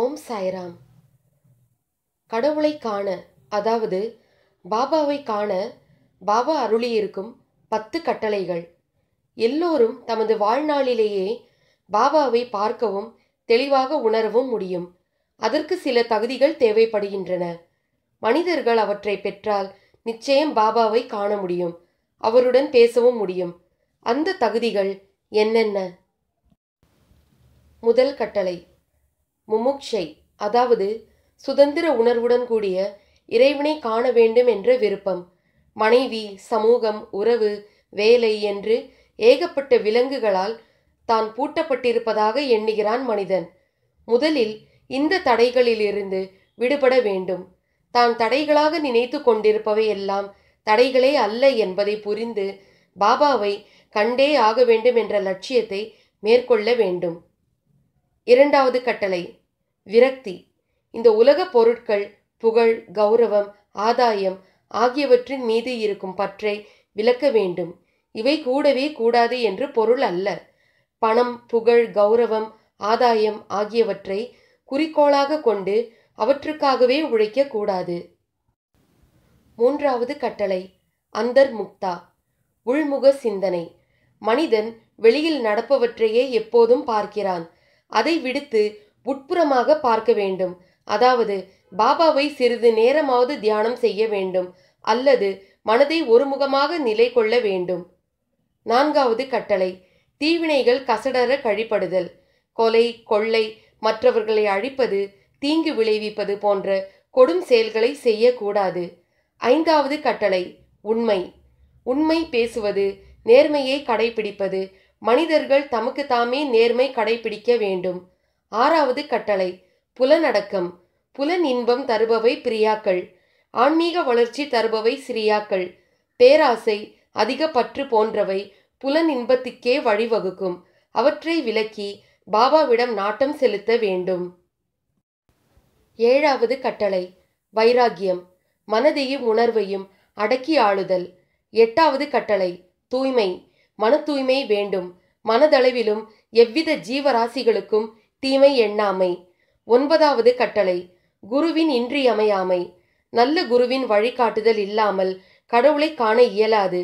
ஓம் சாய்ராம் கடவுளை காண அதாவது பாபாவை காண பாபா அருளியிருக்கும் பத்து கட்டளைகள் எல்லோரும் தமது வாழ்நாளிலேயே பாபாவை பார்க்கவும் தெளிவாக உணரவும் முடியும் அதற்கு சில தகுதிகள் தேவைப்படுகின்றன மனிதர்கள் அவற்றை பெற்றால் நிச்சயம் பாபாவை காண முடியும் அவருடன் பேசவும் முடியும் அந்த தகுதிகள் என்னென்ன முதல் கட்டளை முமுக்ஷை அதாவது சுதந்திர உணர்வுடன் கூடிய இறைவனை காண வேண்டும் என்ற விருப்பம் மனைவி சமூகம் உறவு வேலை என்று ஏகப்பட்ட விலங்குகளால் தான் பூட்டப்பட்டிருப்பதாக எண்ணுகிறான் மனிதன் முதலில் இந்த தடைகளிலிருந்து விடுபட வேண்டும் தான் தடைகளாக நினைத்து கொண்டிருப்பவை எல்லாம் தடைகளே அல்ல என்பதை புரிந்து பாபாவை கண்டே ஆக வேண்டும் என்ற லட்சியத்தை மேற்கொள்ள வேண்டும் இரண்டாவது கட்டளை விரக்தி இந்த உலக பொருட்கள் புகழ் கௌரவம் ஆதாயம் ஆகியவற்றின் மீது இருக்கும் பற்றை விளக்க வேண்டும் இவை கூடவே கூடாது என்று பொருள் அல்ல பணம் புகழ் கௌரவம் ஆதாயம் ஆகியவற்றை குறிக்கோளாக கொண்டு அவற்றுக்காகவே உழைக்கக்கூடாது மூன்றாவது கட்டளை அந்தர் முக்தா உள்முக சிந்தனை மனிதன் வெளியில் நடப்பவற்றையே எப்போதும் பார்க்கிறான் அதை விடுத்து உட்புறமாக பார்க்க வேண்டும் அதாவது பாபாவை சிறிது நேரமாவது தியானம் செய்ய வேண்டும் அல்லது மனதை ஒருமுகமாக நிலை கொள்ள வேண்டும் நான்காவது கட்டளை தீவினைகள் கசடர கழிப்படுதல் கொலை கொள்ளை மற்றவர்களை அழிப்பது தீங்கு விளைவிப்பது போன்ற கொடும் செயல்களை செய்யக்கூடாது ஐந்தாவது கட்டளை உண்மை உண்மை பேசுவது நேர்மையை கடைபிடிப்பது மனிதர்கள் தமக்கு தாமே நேர்மை கடைபிடிக்க வேண்டும் ஆறாவது கட்டளை புலனடக்கம் புலன் இன்பம் தருபவை பிரியாக்கள் ஆன்மீக வளர்ச்சி தருபவை சிரியாக்கள் பேராசை அதிக பற்று போன்றவை புலன் இன்பத்துக்கே வழிவகுக்கும் அவற்றை விலக்கி பாபாவிடம் நாட்டம் செலுத்த வேண்டும் ஏழாவது கட்டளை வைராகியம் மனதையும் உணர்வையும் அடக்கி ஆளுதல் எட்டாவது கட்டளை தூய்மை மன தூய்மை வேண்டும் மனதளவிலும் எவ்வித ஜீவராசிகளுக்கும் தீமை எண்ணாமை ஒன்பதாவது கட்டளை குருவின் இன்றியமையாமை நல்ல குருவின் வழிகாட்டுதல் இல்லாமல் கடவுளை காண இயலாது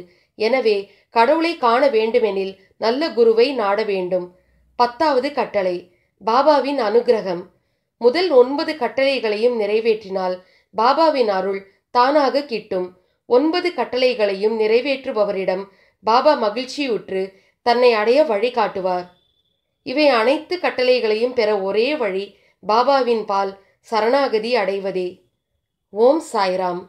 எனவே கடவுளை காண வேண்டுமெனில் நல்ல குருவை நாட வேண்டும் பத்தாவது கட்டளை பாபாவின் அனுகிரகம் முதல் ஒன்பது கட்டளைகளையும் நிறைவேற்றினால் பாபாவின் அருள் தானாக கிட்டும் ஒன்பது கட்டளைகளையும் நிறைவேற்றுபவரிடம் பாபா மகிழ்ச்சியுற்று தன்னை அடைய வழி காட்டுவார் இவை அனைத்து கட்டளைகளையும் பெற ஒரே வழி பாபாவின் பால் சரணாகதி அடைவதே ஓம் சாய்ராம்